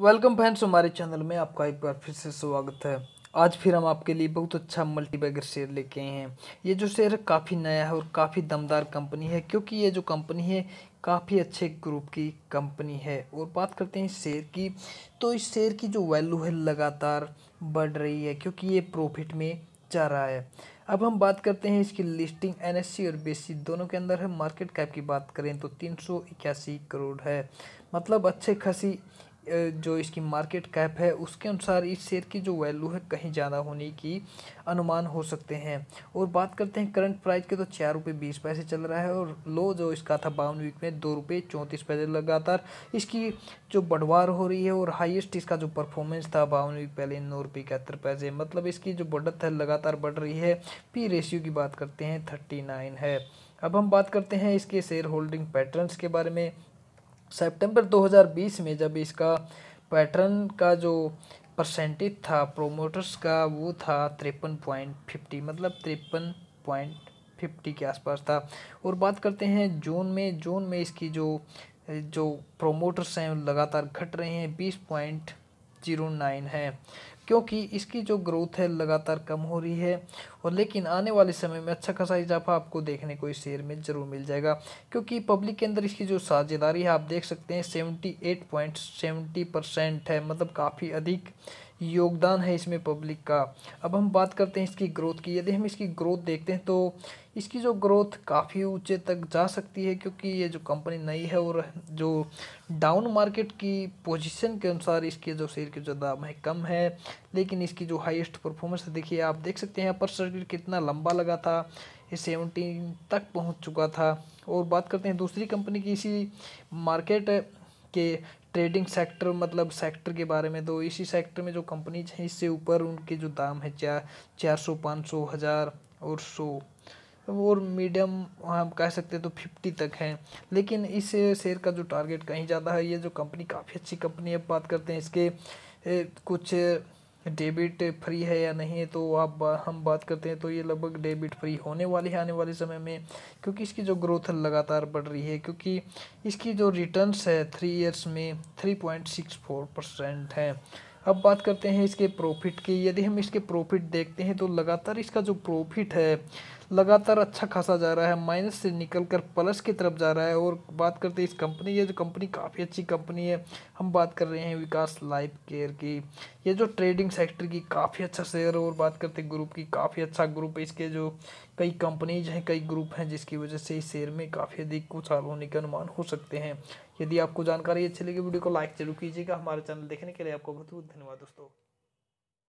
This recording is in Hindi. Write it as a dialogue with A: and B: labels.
A: वेलकम फ्रेंड्स हमारे चैनल में आपका एक बार फिर से स्वागत है आज फिर हम आपके लिए बहुत अच्छा मल्टीबैगर शेयर लेके आए हैं ये जो शेयर काफ़ी नया है और काफ़ी दमदार कंपनी है क्योंकि ये जो कंपनी है काफ़ी अच्छे ग्रुप की कंपनी है और बात करते हैं शेयर की तो इस शेयर की जो वैल्यू है लगातार बढ़ रही है क्योंकि ये प्रॉफिट में जा रहा है अब हम बात करते हैं इसकी लिस्टिंग एन और बीएससी दोनों के अंदर है मार्केट कैप की बात करें तो तीन करोड़ है मतलब अच्छे खासी जो इसकी मार्केट कैप है उसके अनुसार इस शेयर की जो वैल्यू है कहीं ज़्यादा होने की अनुमान हो सकते हैं और बात करते हैं करंट प्राइस के तो चार रुपये बीस पैसे चल रहा है और लो जो इसका था बावन वीक में दो रुपये चौंतीस पैसे लगातार इसकी जो बढ़वार हो रही है और हाईएस्ट इसका जो परफॉर्मेंस था बावन वीक पहले नौ रुपये इकहत्तर पैसे मतलब इसकी जो बढ़त है लगातार बढ़ रही है पी रेशियो की बात करते हैं थर्टी नाइन है अब हम बात करते हैं इसके शेयर होल्डिंग पैटर्नस के बारे में सितंबर 2020 में जब इसका पैटर्न का जो परसेंटेज था प्रोमोटर्स का वो था तिरपन पॉइंट फिफ्टी मतलब तिरपन पॉइंट फिफ्टी के आसपास था और बात करते हैं जून में जून में इसकी जो जो प्रोमोटर्स हैं लगातार घट रहे हैं बीस पॉइंट जीरो नाइन है क्योंकि इसकी जो ग्रोथ है लगातार कम हो रही है और लेकिन आने वाले समय में अच्छा खासा इजाफा आपको देखने को इस शेयर में ज़रूर मिल जाएगा क्योंकि पब्लिक के अंदर इसकी जो साझेदारी है आप देख सकते हैं seventy eight point seventy percent है मतलब काफ़ी अधिक योगदान है इसमें पब्लिक का अब हम बात करते हैं इसकी ग्रोथ की यदि हम इसकी ग्रोथ देखते हैं तो इसकी जो ग्रोथ काफ़ी ऊँचे तक जा सकती है क्योंकि ये जो कंपनी नई है और जो डाउन मार्केट की पोजीशन के अनुसार इसके जो शेयर के जो दाम है कम है लेकिन इसकी जो हाईएस्ट परफॉर्मेंस देखिए आप देख सकते हैं अपर सर्किट कितना लंबा लगा था ये सेवनटीन तक पहुंच चुका था और बात करते हैं दूसरी कंपनी की इसी मार्केट के ट्रेडिंग सेक्टर मतलब सेक्टर के बारे में तो इसी सेक्टर में जो कंपनीज हैं इससे ऊपर उनके जो दाम है चार चार सौ पाँच सौ हज़ार और सौ और मीडियम हम कह सकते हैं तो फिफ्टी तक हैं लेकिन इस शेयर का जो टारगेट कहीं ज़्यादा है ये जो कंपनी काफ़ी अच्छी कंपनी है बात करते हैं इसके कुछ डेबिट फ्री है या नहीं तो आप बा, हम बात करते हैं तो ये लगभग डेबिट फ्री होने वाली है आने वाले समय में क्योंकि इसकी जो ग्रोथ लगातार बढ़ रही है क्योंकि इसकी जो रिटर्न्स है थ्री इयर्स में three point six four percent है अब बात करते हैं इसके प्रॉफिट की यदि हम इसके प्रॉफिट देखते हैं तो लगातार इसका जो प्रॉफिट है लगातार अच्छा खासा जा रहा है माइनस से निकल कर प्लस की तरफ जा रहा है और बात करते हैं इस कंपनी ये जो कंपनी काफ़ी अच्छी कंपनी है हम बात कर रहे हैं विकास लाइफ केयर की ये जो ट्रेडिंग सेक्टर की काफ़ी अच्छा शेयर और बात करते हैं ग्रुप की काफ़ी अच्छा ग्रुप है इसके जो कई कंपनीज हैं कई ग्रुप हैं जिसकी वजह से इस शेयर में काफ़ी अधिक उछाल होने के अनुमान हो सकते हैं यदि आपको जानकारी अच्छी लगी वीडियो को लाइक जरूर कीजिएगा हमारे चैनल देखने के लिए आपको बहुत बहुत धन्यवाद दोस्तों